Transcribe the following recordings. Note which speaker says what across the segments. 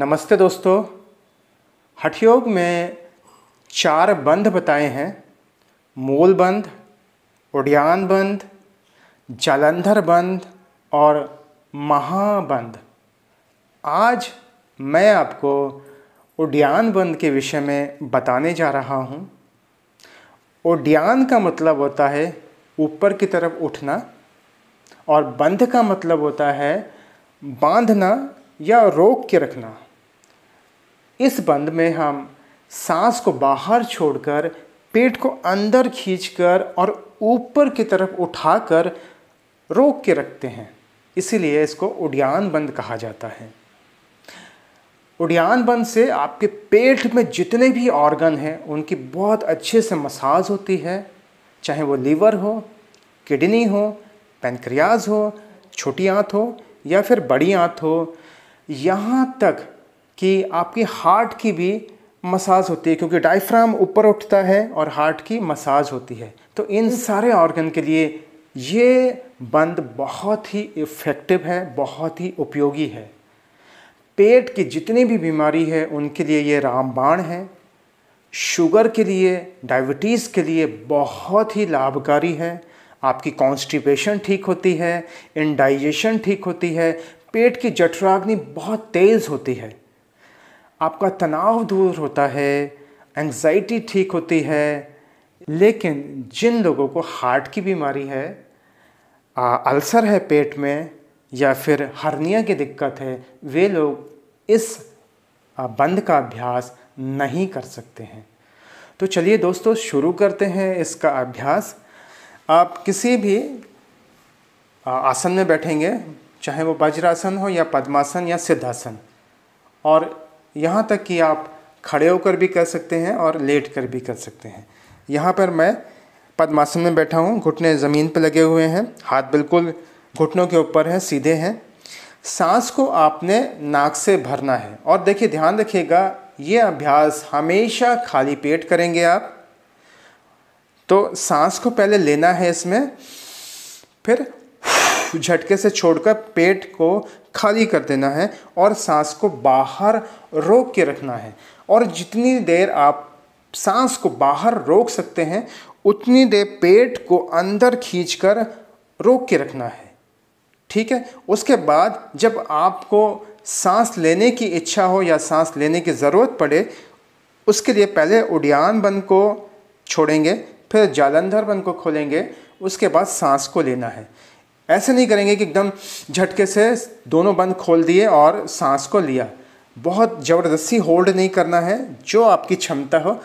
Speaker 1: नमस्ते दोस्तों हठयोग में चार बंध बताए हैं मूल बंध उड्यान बंध जालंधर बंध और महाबंध आज मैं आपको उड्यान बंध के विषय में बताने जा रहा हूँ उड्यान का मतलब होता है ऊपर की तरफ उठना और बंध का मतलब होता है बांधना या रोक के रखना इस बंद में हम सांस को बाहर छोड़कर पेट को अंदर खींचकर और ऊपर की तरफ उठाकर रोक के रखते हैं इसीलिए इसको उड्यान बंद कहा जाता है उड्यान बंद से आपके पेट में जितने भी ऑर्गन हैं उनकी बहुत अच्छे से मसाज होती है चाहे वो लीवर हो किडनी हो पेनक्रियाज हो छोटी आँत हो या फिर बड़ी आँत हो यहाँ तक कि आपके हार्ट की भी मसाज होती है क्योंकि डायफ्राम ऊपर उठता है और हार्ट की मसाज होती है तो इन सारे ऑर्गन के लिए ये बंद बहुत ही इफ़ेक्टिव है बहुत ही उपयोगी है पेट की जितनी भी बीमारी है उनके लिए ये रामबाण है शुगर के लिए डायबिटीज़ के लिए बहुत ही लाभकारी है आपकी कॉन्स्टिपेशन ठीक होती है इनडाइजेशन ठीक होती है पेट की जठराग्नि बहुत तेज़ होती है आपका तनाव दूर होता है एंजाइटी ठीक होती है लेकिन जिन लोगों को हार्ट की बीमारी है आ, अल्सर है पेट में या फिर हर्निया की दिक्कत है वे लोग इस बंद का अभ्यास नहीं कर सकते हैं तो चलिए दोस्तों शुरू करते हैं इसका अभ्यास आप किसी भी आसन में बैठेंगे चाहे वो वज्रासन हो या पद्मासन या सिद्धासन और यहाँ तक कि आप खड़े होकर भी कर सकते हैं और लेट कर भी कर सकते हैं यहाँ पर मैं पद्मासन में बैठा हूँ घुटने ज़मीन पर लगे हुए हैं हाथ बिल्कुल घुटनों के ऊपर हैं सीधे हैं सांस को आपने नाक से भरना है और देखिए ध्यान रखिएगा ये अभ्यास हमेशा खाली पेट करेंगे आप तो सांस को पहले लेना है इसमें फिर झटके से छोड़कर पेट को खाली कर देना है और सांस को बाहर रोक के रखना है और जितनी देर आप सांस को बाहर रोक सकते हैं उतनी देर पेट को अंदर खींचकर रोक के रखना है ठीक है उसके बाद जब आपको सांस लेने की इच्छा हो या सांस लेने की ज़रूरत पड़े उसके लिए पहले उडयान बन को छोड़ेंगे फिर जालंधर बन को खोलेंगे उसके बाद सांस को लेना है ऐसे नहीं करेंगे कि एकदम झटके से दोनों बंद खोल दिए और सांस को लिया बहुत ज़बरदस्ती होल्ड नहीं करना है जो आपकी क्षमता हो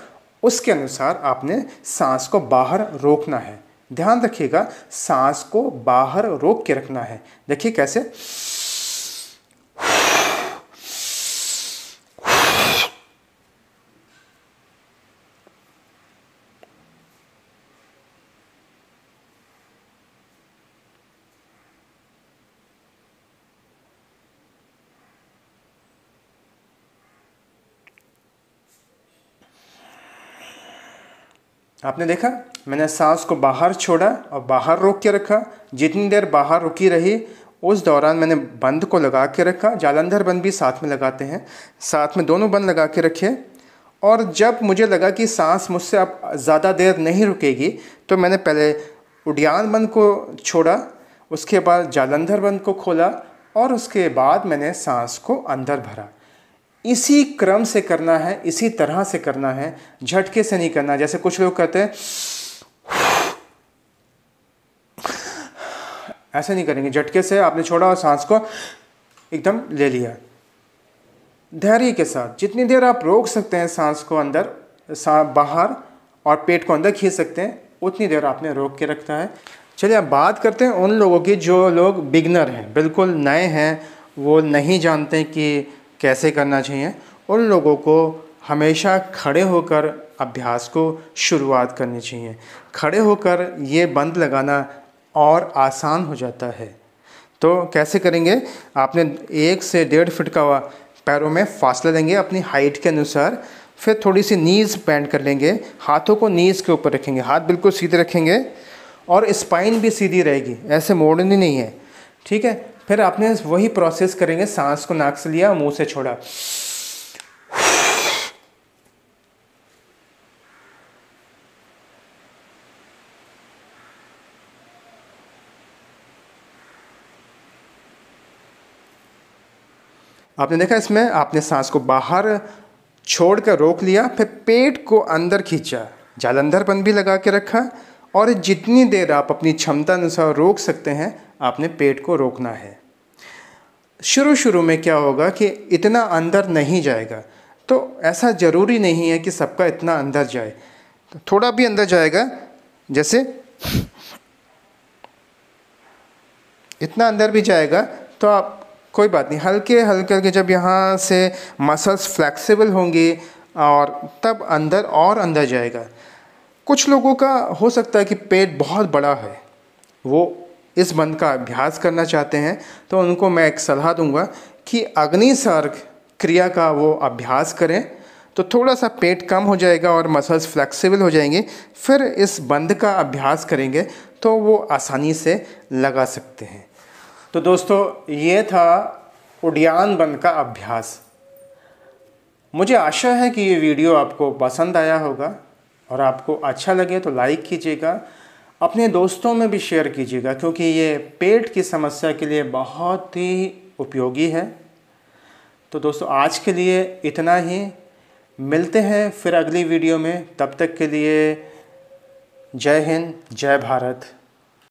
Speaker 1: उसके अनुसार आपने सांस को बाहर रोकना है ध्यान रखिएगा सांस को बाहर रोक के रखना है देखिए कैसे आपने देखा मैंने सांस को बाहर छोड़ा और बाहर रोक के रखा जितनी देर बाहर रुकी रही उस दौरान मैंने बंद को लगा के रखा जालंधर बंद भी साथ में लगाते हैं साथ में दोनों बंद लगा के रखे और जब मुझे लगा कि सांस मुझसे अब ज़्यादा देर नहीं रुकेगी तो मैंने पहले उडियान बंद को छोड़ा उसके बाद जालंधर बंद को खोला और उसके बाद मैंने सांस को अंदर भरा इसी क्रम से करना है इसी तरह से करना है झटके से नहीं करना जैसे कुछ लोग कहते हैं ऐसे नहीं करेंगे झटके से आपने छोड़ा और सांस को एकदम ले लिया धैर्य के साथ जितनी देर आप रोक सकते हैं सांस को अंदर सा बाहर और पेट को अंदर खींच सकते हैं उतनी देर आपने रोक के रखना है चलिए अब बात करते हैं उन लोगों की जो लोग बिगनर हैं बिल्कुल नए हैं वो नहीं जानते कि कैसे करना चाहिए उन लोगों को हमेशा खड़े होकर अभ्यास को शुरुआत करनी चाहिए खड़े होकर ये बंद लगाना और आसान हो जाता है तो कैसे करेंगे आपने एक से डेढ़ फिट का पैरों में फासला लेंगे अपनी हाइट के अनुसार फिर थोड़ी सी नीज़ बैंड कर लेंगे हाथों को नीज़ के ऊपर रखेंगे हाथ बिल्कुल सीधे रखेंगे और स्पाइन भी सीधी रहेगी ऐसे मोड़नी नहीं है ठीक है फिर आपने वही प्रोसेस करेंगे सांस को नाक से लिया मुंह से छोड़ा आपने देखा इसमें आपने सांस को बाहर छोड़ कर रोक लिया फिर पेट को अंदर खींचा जालंधरपन भी लगा के रखा और जितनी देर आप अपनी क्षमता अनुसार रोक सकते हैं आपने पेट को रोकना है शुरू शुरू में क्या होगा कि इतना अंदर नहीं जाएगा तो ऐसा ज़रूरी नहीं है कि सबका इतना अंदर जाए तो थोड़ा भी अंदर जाएगा जैसे इतना अंदर भी जाएगा तो आप कोई बात नहीं हल्के हल्के हल्के जब यहाँ से मसल्स फ्लैक्सिबल होंगे और तब अंदर और अंदर जाएगा कुछ लोगों का हो सकता है कि पेट बहुत बड़ा है वो इस बंद का अभ्यास करना चाहते हैं तो उनको मैं एक सलाह दूंगा कि सर्ग क्रिया का वो अभ्यास करें तो थोड़ा सा पेट कम हो जाएगा और मसल्स फ्लेक्सिबल हो जाएंगे फिर इस बंद का अभ्यास करेंगे तो वो आसानी से लगा सकते हैं तो दोस्तों ये था उड्यान बंद का अभ्यास मुझे आशा है कि ये वीडियो आपको पसंद आया होगा और आपको अच्छा लगे तो लाइक कीजिएगा अपने दोस्तों में भी शेयर कीजिएगा क्योंकि ये पेट की समस्या के लिए बहुत ही उपयोगी है तो दोस्तों आज के लिए इतना ही मिलते हैं फिर अगली वीडियो में तब तक के लिए जय हिंद जय भारत